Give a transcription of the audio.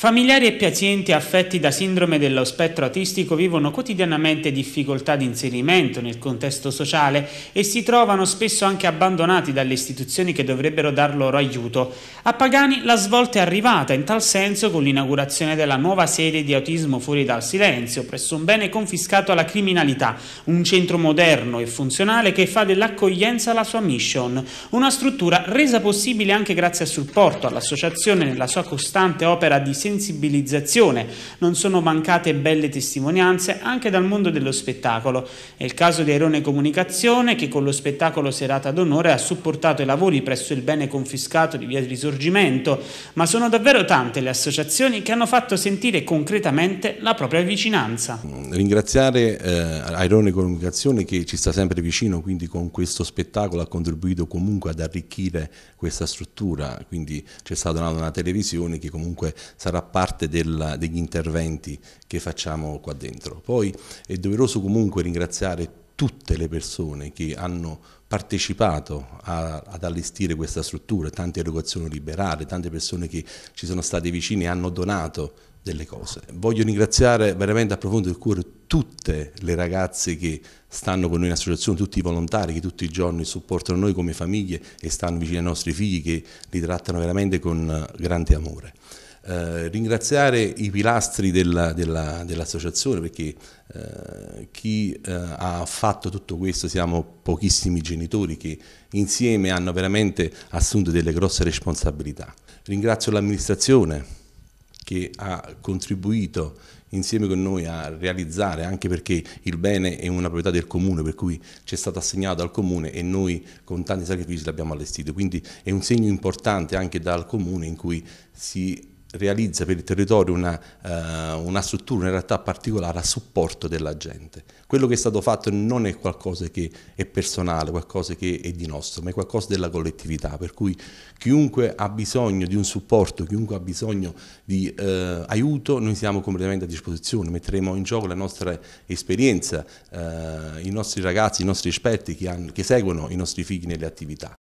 Familiari e pazienti affetti da sindrome dello spettro autistico vivono quotidianamente difficoltà di inserimento nel contesto sociale e si trovano spesso anche abbandonati dalle istituzioni che dovrebbero dar loro aiuto. A Pagani la svolta è arrivata in tal senso con l'inaugurazione della nuova sede di Autismo Fuori dal Silenzio presso un bene confiscato alla criminalità, un centro moderno e funzionale che fa dell'accoglienza la sua mission, una struttura resa possibile anche grazie al supporto all'associazione nella sua costante opera di sensibilizzazione sensibilizzazione. Non sono mancate belle testimonianze anche dal mondo dello spettacolo. È il caso di Airone Comunicazione che con lo spettacolo Serata d'Onore ha supportato i lavori presso il bene confiscato di Via Risorgimento, ma sono davvero tante le associazioni che hanno fatto sentire concretamente la propria vicinanza. Mm, ringraziare eh, Airone Comunicazione che ci sta sempre vicino, quindi con questo spettacolo ha contribuito comunque ad arricchire questa struttura, quindi c'è stata una, una televisione che comunque sarà farà parte della, degli interventi che facciamo qua dentro. Poi è doveroso comunque ringraziare tutte le persone che hanno partecipato a, ad allestire questa struttura, tante erogazioni liberali, tante persone che ci sono state vicine e hanno donato delle cose. Voglio ringraziare veramente a profondo del cuore tutte le ragazze che stanno con noi in associazione, tutti i volontari che tutti i giorni supportano noi come famiglie e stanno vicino ai nostri figli che li trattano veramente con grande amore. Eh, ringraziare i pilastri della, della, dell'associazione perché eh, chi eh, ha fatto tutto questo siamo pochissimi genitori che insieme hanno veramente assunto delle grosse responsabilità. Ringrazio l'amministrazione che ha contribuito insieme con noi a realizzare, anche perché il bene è una proprietà del comune, per cui ci è stato assegnato al comune e noi con tanti sacrifici l'abbiamo allestito. Quindi è un segno importante anche dal comune in cui si realizza per il territorio una, eh, una, struttura, una realtà particolare a supporto della gente. Quello che è stato fatto non è qualcosa che è personale, qualcosa che è di nostro, ma è qualcosa della collettività, per cui chiunque ha bisogno di un supporto, chiunque ha bisogno di eh, aiuto, noi siamo completamente a disposizione, metteremo in gioco la nostra esperienza, eh, i nostri ragazzi, i nostri esperti che, hanno, che seguono i nostri figli nelle attività.